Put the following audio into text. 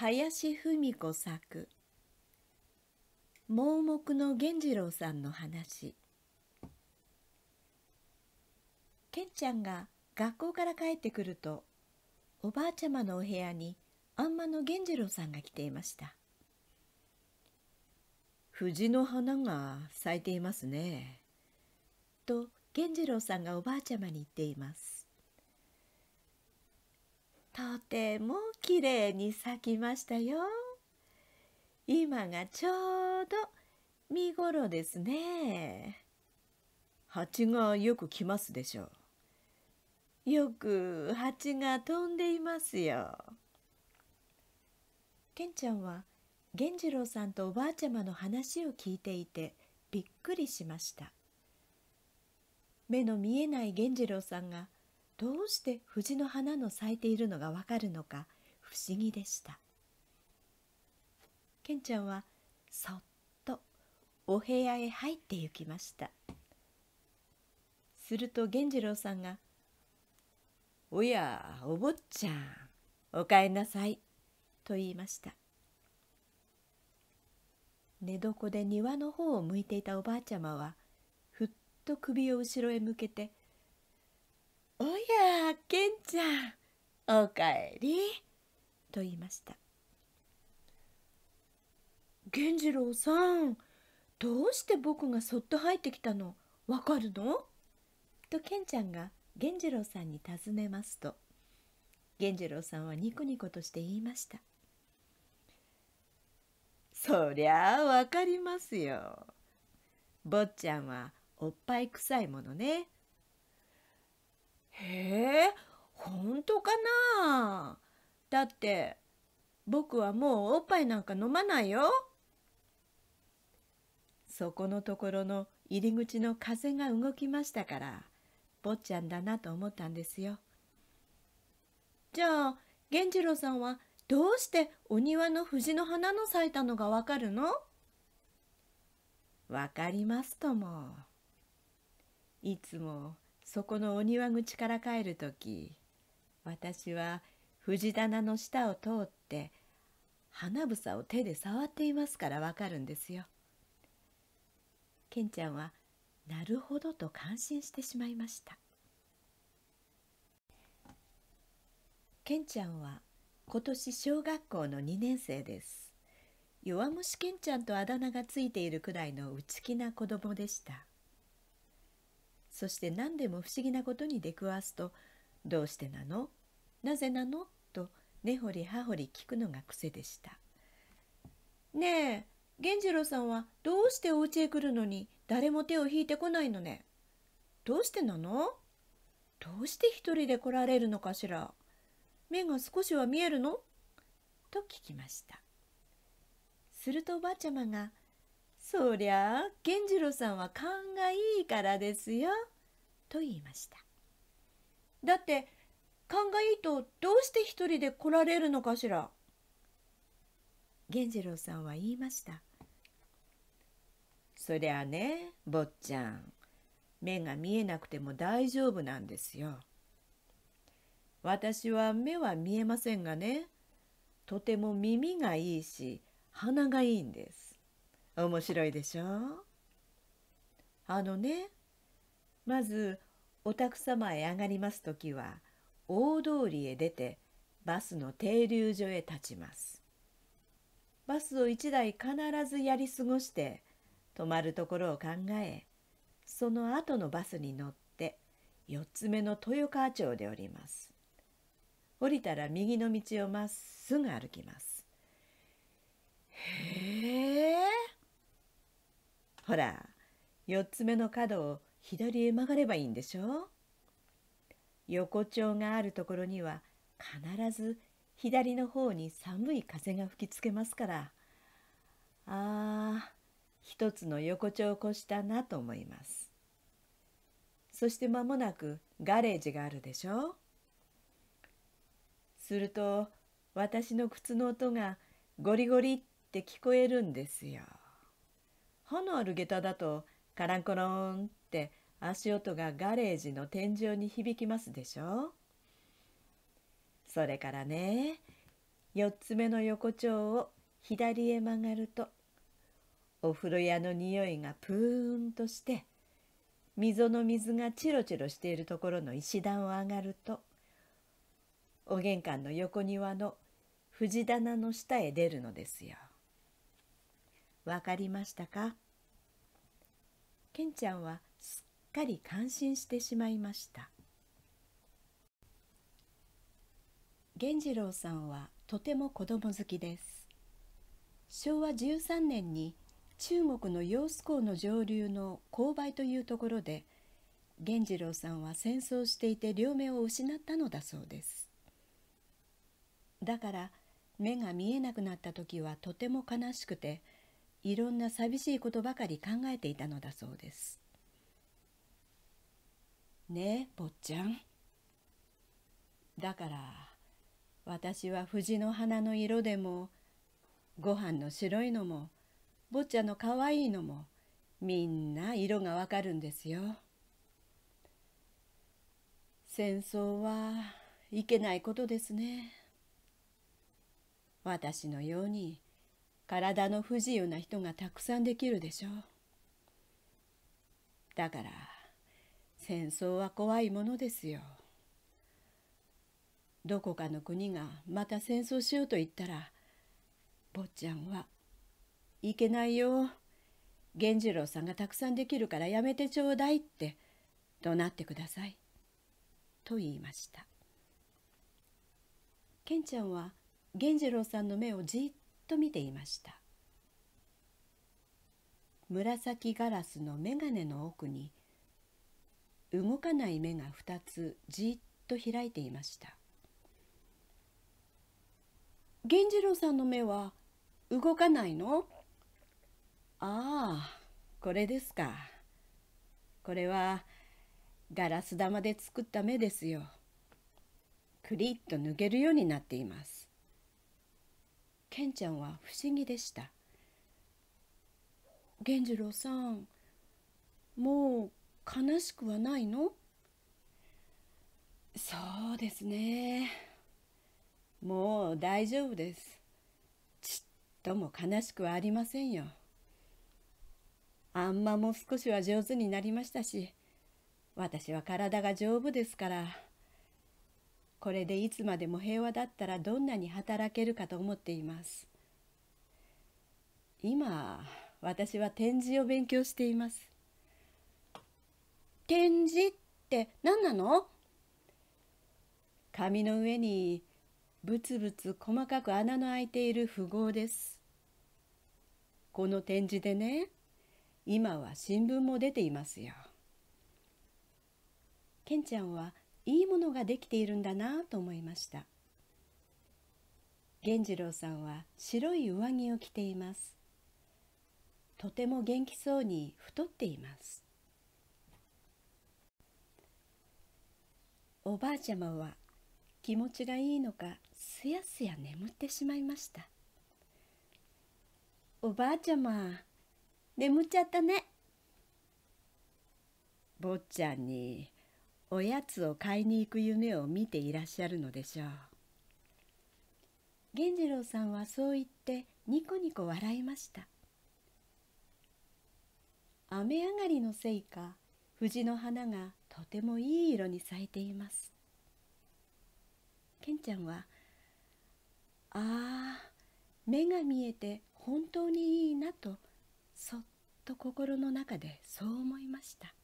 林美子作盲目の源次郎さんの話けんちゃんが学校から帰ってくるとおばあちゃまのお部屋にあんまの源次郎さんが来ていました藤の花が咲いていますねと源次郎さんがおばあちゃまに言っていますとてもきれいに咲きましたよ。今がちょうど見ごろですね。蜂がよく来ますでしょう。よく蜂が飛んでいますよ。けんちゃんは源次郎さんとおばあちゃまの話を聞いていてびっくりしました。目の見えない源次郎さんがどうして藤の花の咲いているのがわかるのか不思議でしたケンちゃんはそっとお部屋へ入って行きましたすると源次郎さんが「おやお坊ちゃんおかえりなさい」と言いました寝床で庭の方を向いていたおばあちゃまはふっと首を後ろへ向けてちゃんおかえり」と言いました「源次郎さんどうして僕がそっと入ってきたのわかるの?」とケンちゃんが源次郎さんに尋ねますと源次郎さんはニコニコとして言いました「そりゃあわかりますよ。坊ちゃんはおっぱい臭いものね」へえ本当かなだって僕はもうおっぱいなんか飲まないよ。そこのところの入り口の風が動きましたから坊ちゃんだなと思ったんですよ。じゃあ源次郎さんはどうしてお庭の藤の花の咲いたのがわかるのわかりますとも。いつもそこのお庭口から帰るとき私は藤棚の下を通って花房を手で触っていますからわかるんですよ。ケンちゃんはなるほどと感心してしまいました。ケンちゃんは今年小学校の2年生です。弱虫ケンちゃんとあだ名がついているくらいの内気な子供でした。そして何でも不思議なことに出くわすと、どうしてなのなぜなのと根掘り葉掘り聞くのが癖でした。ねえ源次郎さんはどうしてお家へ来るのに誰も手を引いてこないのねどうしてなのどうして一人で来られるのかしら目が少しは見えるのと聞きましたするとおばあちゃまが「そりゃあ源次郎さんは勘がいいからですよ」と言いましただって勘がいいとどうして一人で来られるのかしら源次郎さんは言いましたそりゃね坊ちゃん目が見えなくても大丈夫なんですよ私は目は見えませんがねとても耳がいいし鼻がいいんです面白いでしょあのねまずお宅様へ上がります時は大通りへ出てバスの停留所へ立ちますバスを一台必ずやり過ごして止まるところを考えその後のバスに乗って四つ目の豊川町で降ります降りたら右の道をまっすぐ歩きますへえほら四つ目の角を左へ曲がればいいんでしょ横丁があるところには必ず左の方に寒い風が吹きつけますからああ一つの横丁を越したなと思いますそして間もなくガレージがあるでしょすると私の靴の音がゴリゴリって聞こえるんですよ。歯のある下駄だとカランコロンって足音がガレージの天井に響きますでしょそれからね4つ目の横丁を左へ曲がるとお風呂屋の匂いがプーンとして溝の水がチロチロしているところの石段を上がるとお玄関の横庭の藤棚の下へ出るのですよ。わかりましたかけんちゃんはかり感心してしまいました源次郎さんはとても子供好きです昭和13年に中国の揚子港の上流の勾配というところで源次郎さんは戦争していて両目を失ったのだそうですだから目が見えなくなった時はとても悲しくていろんな寂しいことばかり考えていたのだそうですねえ坊ちゃんだから私は藤の花の色でもご飯の白いのも坊ちゃんのかわいいのもみんな色がわかるんですよ。戦争はいけないことですね。私のように体の不自由な人がたくさんできるでしょう。だから戦争は怖いものですよ。どこかの国がまた戦争しようと言ったら坊ちゃんは「いけないよ源次郎さんがたくさんできるからやめてちょうだい」って怒鳴ってくださいと言いましたケンちゃんは源次郎さんの目をじっと見ていました紫ガラスの眼鏡の奥に動かない目が2つじっと開いていました源次郎さんの目は動かないのああこれですかこれはガラス玉で作った目ですよクリッと抜けるようになっていますケンちゃんは不思議でした源次郎さんもう悲しくはないのそうですねもう大丈夫ですちっとも悲しくはありませんよあんまもう少しは上手になりましたし私は体が丈夫ですからこれでいつまでも平和だったらどんなに働けるかと思っています今私は展示を勉強しています点字って何なの紙の上にぶつぶつ細かく穴の開いている符号です。この展示でね、今は新聞も出ていますよ。ケンちゃんはいいものができているんだなと思いました。源次郎さんは白い上着を着ています。とても元気そうに太っています。おばあちゃまは気持ちがいいのかすやすや眠ってしまいましたおばあちゃま眠っちゃったね坊ちゃんにおやつを買いに行く夢を見ていらっしゃるのでしょう源次郎さんはそう言ってニコニコ笑いました雨上がりのせいか藤の花がとてもいい色に咲いていますけんちゃんは「ああ目が見えて本当にいいな」とそっと心の中でそう思いました